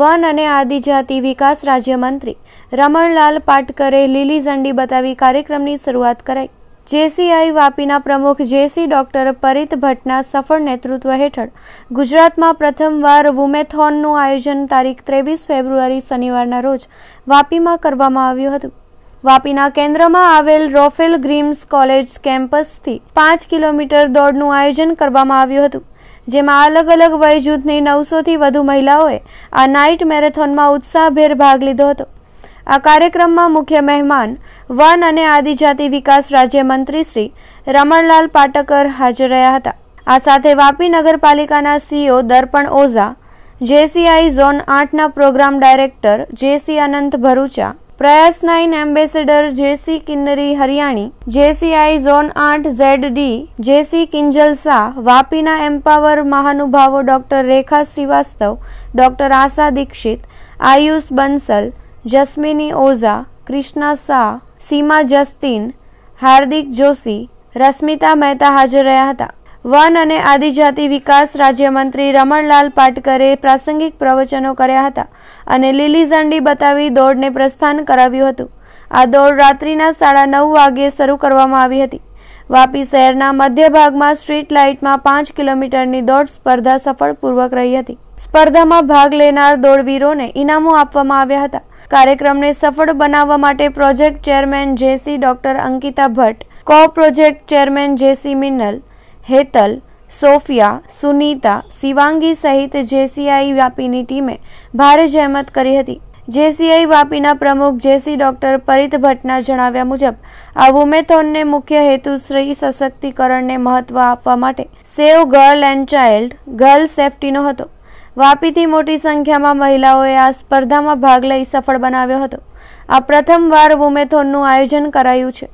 one અને આદિજાતિ વિકાસ રાજ્યમંત્રી રમણલાલ પાટકરે લીલી ઝંડી બતાવી કાર્યક્રમની શરૂઆત કરાઈ જેસીઆઈ વાપીના પ્રમુખ જેસી ડોક્ટર પરિત ભટ્ટના સફળ નેતૃત્વ હેઠળ ગુજરાતમાં પ્રથમવાર વુમેથોનનું આયોજન તારીખ ત્રેવીસ ફેબ્રુઆરી શનિવારના રોજ વાપીમાં કરવામાં આવ્યું હતું વાપીના કેન્દ્રમાં આવેલ રોફેલ ગ્રીમ્સ કોલેજ કેમ્પસથી પાંચ કિલોમીટર દોડનું આયોજન કરવામાં આવ્યું હતું જેમાં અલગ અલગ વય જૂથની નવસોથી વધુ મહિલાઓએ આ નાઇટ મેરેથોનમાં ઉત્સાહભેર ભાગ લીધો હતો આ કાર્યક્રમમાં મુખ્ય મહેમાન વન અને આદિજાતિ વિકાસ રાજ્યમંત્રી શ્રી રમણલાલ પાટકર હાજર રહ્યા હતા આ સાથે વાપી નગરપાલિકાના CO Darpan Ojha JCI zone આઠના programme director JC Anant Bharucha પ્રયાસ nine ambassador JC Kinnari Hariyani JCI zone આઠ Z D JC Kinjal Shah વાપીના એમ્પાવર મહાનુભાવો doctor Rekha Shrivastava doctor Asha Dixit Ayush Bansal Jasmini Ojha Krishna Shah Seema Justin Hardik Joshi Rashmita Mehta હાજર રહ્યા હતા વન અને આદિજાતિ વિકાસ રાજ્યમંત્રી રમણલાલ પાટકરે પ્રાસંગિક પ્રવચનો કર્યા હતા અને લીલી ઝંડી બતાવી દોડને પ્રસ્થાન કરાવ્યું હતું આ દોડ રાત્રિના સાડા નવ વાગ્યે શરૂ કરવામાં આવી હતી વાપી શહેરના મધ્ય ભાગમાં સ્ટ્રીટ લાઇટમાં પાંચ કિલોમીટરની દોડ સ્પર્ધા સફળપૂર્વક રહી હતી સ્પર્ધામાં ભાગ લેનાર દોડવીરોને ઇનામો આપવામાં આવ્યા હતા કાર્યક્રમને સફળ બનાવવા માટે project chairman JC doctor Ankita Bhatt co project chairman JC Minnal Hetal Sophia Sunita Shivangi સહિત જેસીઆઈ વાપીની ટીમે ભારે જહેમત કરી હતી જેસીઆઈ વાપીના પ્રમુખ જેસી ડોક્ટર પરિત ભટ્ટના જણાવ્યા મુજબ આ વુમેથોનને મુખ્ય હેતુ સ્ત્રી સશક્તિકરણને મહત્વ આપવા માટે save girl and child girl સેફટીનો હતો વાપીથી મોટી સંખ્યામાં મહિલાઓએ આ સ્પર્ધામાં ભાગ લઈ સફળ બનાવ્યો હતો આ પ્રથમવાર વુમેથોનનું આયોજન કરાયું છે